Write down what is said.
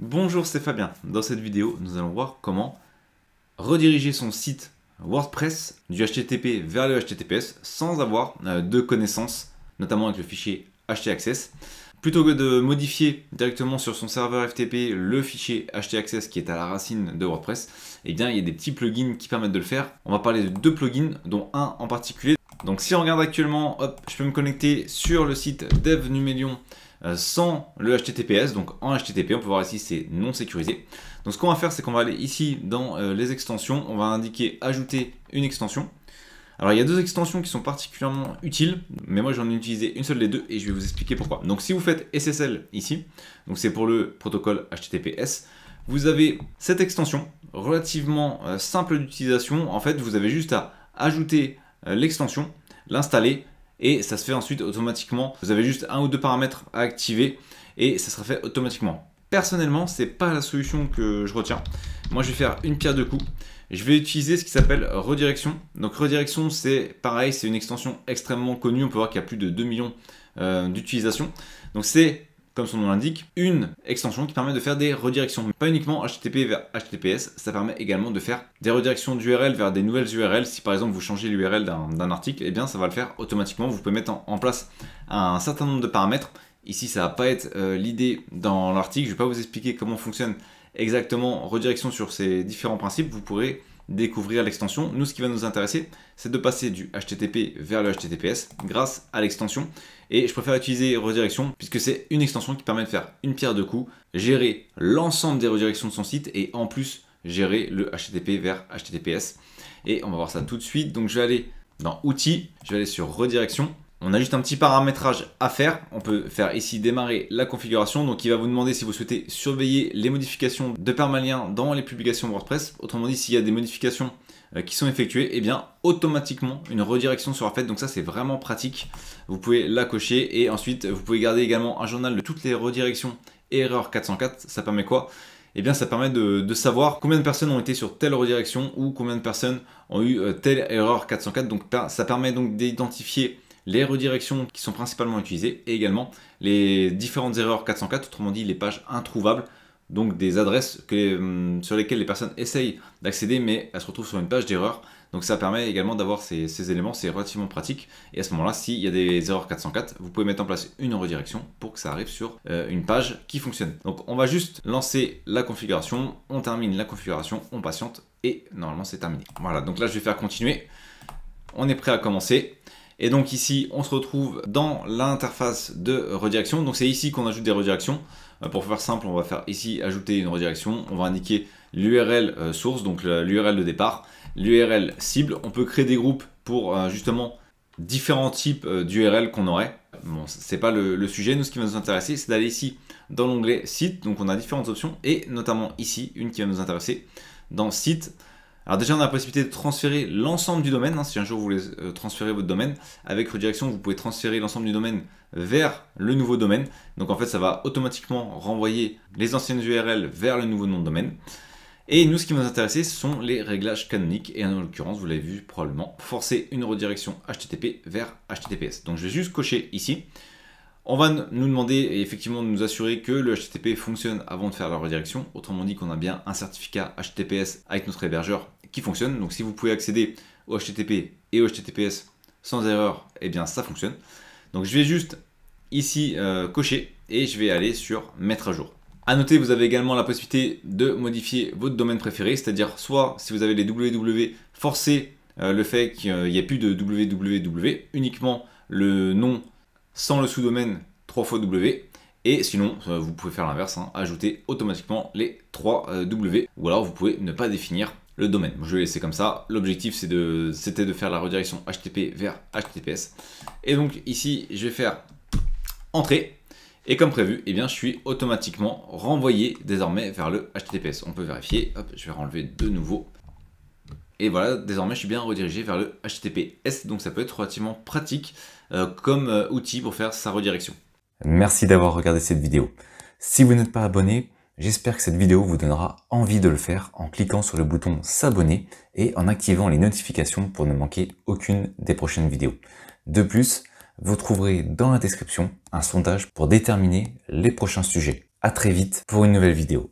Bonjour, c'est Fabien. Dans cette vidéo, nous allons voir comment rediriger son site WordPress du HTTP vers le HTTPS sans avoir euh, de connaissances, notamment avec le fichier htaccess. Plutôt que de modifier directement sur son serveur FTP le fichier htaccess qui est à la racine de WordPress, eh bien, il y a des petits plugins qui permettent de le faire. On va parler de deux plugins, dont un en particulier. Donc si on regarde actuellement, hop, je peux me connecter sur le site devnumelion.com euh, sans le HTTPS, donc en HTTP, on peut voir ici c'est non sécurisé. Donc ce qu'on va faire, c'est qu'on va aller ici dans euh, les extensions, on va indiquer ajouter une extension. Alors il y a deux extensions qui sont particulièrement utiles, mais moi j'en ai utilisé une seule des deux et je vais vous expliquer pourquoi. Donc si vous faites SSL ici, donc c'est pour le protocole HTTPS, vous avez cette extension relativement euh, simple d'utilisation. En fait, vous avez juste à ajouter l'extension, l'installer, et ça se fait ensuite automatiquement. Vous avez juste un ou deux paramètres à activer et ça sera fait automatiquement. Personnellement, c'est pas la solution que je retiens. Moi, je vais faire une pierre deux coups. Je vais utiliser ce qui s'appelle redirection. Donc redirection, c'est pareil, c'est une extension extrêmement connue. On peut voir qu'il y a plus de 2 millions euh, d'utilisations. Donc c'est comme son nom l'indique, une extension qui permet de faire des redirections. Pas uniquement HTTP vers HTTPS, ça permet également de faire des redirections d'URL vers des nouvelles URL. Si par exemple vous changez l'URL d'un article, et eh bien ça va le faire automatiquement. Vous pouvez mettre en, place un certain nombre de paramètres. Ici, ça va pas être euh, l'idée dans l'article. Je ne vais pas vous expliquer comment fonctionne exactement redirection sur ces différents principes. Vous pourrez découvrir l'extension. Nous, ce qui va nous intéresser, c'est de passer du HTTP vers le HTTPS grâce à l'extension. Et je préfère utiliser redirection puisque c'est une extension qui permet de faire une pierre de coups, gérer l'ensemble des redirections de son site et en plus gérer le HTTP vers HTTPS. Et on va voir ça tout de suite. Donc je vais aller dans Outils, je vais aller sur Redirection. On a juste un petit paramétrage à faire. On peut faire ici démarrer la configuration. Donc il va vous demander si vous souhaitez surveiller les modifications de permalien dans les publications WordPress. Autrement dit, s'il y a des modifications euh, qui sont effectuées, eh bien automatiquement une redirection sera faite. Donc ça c'est vraiment pratique. Vous pouvez la cocher et ensuite vous pouvez garder également un journal de toutes les redirections erreur 404. Ça permet quoi eh bien ça permet de, de, savoir combien de personnes ont été sur telle redirection ou combien de personnes ont eu euh, telle erreur 404. Donc ça permet donc d'identifier les redirections qui sont principalement utilisées et également les différentes erreurs 404, autrement dit les pages introuvables, donc des adresses hum, sur lesquelles les personnes essayent d'accéder mais elles se retrouvent sur une page d'erreur. Donc ça permet également d'avoir ces, éléments, c'est relativement pratique. Et à ce moment-là, s'il y a des erreurs 404, vous pouvez mettre en place une redirection pour que ça arrive sur euh, une page qui fonctionne. Donc on va juste lancer la configuration, on termine la configuration, on patiente et normalement c'est terminé. Voilà, donc là je vais faire continuer. On est prêt à commencer. Et donc ici, on se retrouve dans l'interface de redirection. Donc c'est ici qu'on ajoute des redirections. Euh, pour faire simple, on va faire ici ajouter une redirection. On va indiquer l'URL euh, source, donc l'URL de départ, l'URL cible. On peut créer des groupes pour euh, justement différents types d'URL qu'on aurait. Bon, n'est pas le, le, sujet. Nous, ce qui va nous intéresser, c'est d'aller ici dans l'onglet site. Donc on a différentes options et notamment ici, une qui va nous intéresser dans site. Alors déjà, on a la possibilité de transférer l'ensemble du domaine. Hein, si un jour vous voulez euh, transférer votre domaine, avec redirection, vous pouvez transférer l'ensemble du domaine vers le nouveau domaine. Donc en fait, ça va automatiquement renvoyer les anciennes URL vers le nouveau nom de domaine. Et nous, ce qui nous intéresse, sont les réglages canoniques. Et en l'occurrence, vous l'avez vu probablement, forcer une redirection HTTP vers HTTPS. Donc je vais juste cocher ici. On va nous demander effectivement de nous assurer que le HTTP fonctionne avant de faire la redirection. Autrement dit qu'on a bien un certificat HTTPS avec notre hébergeur fonctionne. Donc si vous pouvez accéder au HTTP et au HTTPS sans erreur, et eh bien ça fonctionne. Donc je vais juste ici euh, cocher et je vais aller sur mettre à jour. À noter, vous avez également la possibilité de modifier votre domaine préféré, c'est-à-dire soit si vous avez les www, forcer euh, le fait qu'il n'y ait plus de www, uniquement le nom sans le sous-domaine 3 fois W. Et sinon, euh, vous pouvez faire l'inverse, hein, ajouter automatiquement les 3 W. Ou alors vous pouvez ne pas définir le domaine. Je vais laisser comme ça. L'objectif c'était de, de faire la redirection HTTP vers HTTPS. Et donc ici, je vais faire entrée. Et comme prévu, eh bien, je suis automatiquement renvoyé désormais vers le HTTPS. On peut vérifier. Hop, je vais renlever de nouveau. Et voilà, désormais, je suis bien redirigé vers le HTTPS. Donc ça peut être relativement pratique euh, comme euh, outil pour faire sa redirection. Merci d'avoir regardé cette vidéo. Si vous n'êtes pas abonné, J'espère que cette vidéo vous donnera envie de le faire en cliquant sur le bouton s'abonner et en activant les notifications pour ne manquer aucune des prochaines vidéos. De plus, vous trouverez dans la description un sondage pour déterminer les prochains sujets. À très vite pour une nouvelle vidéo.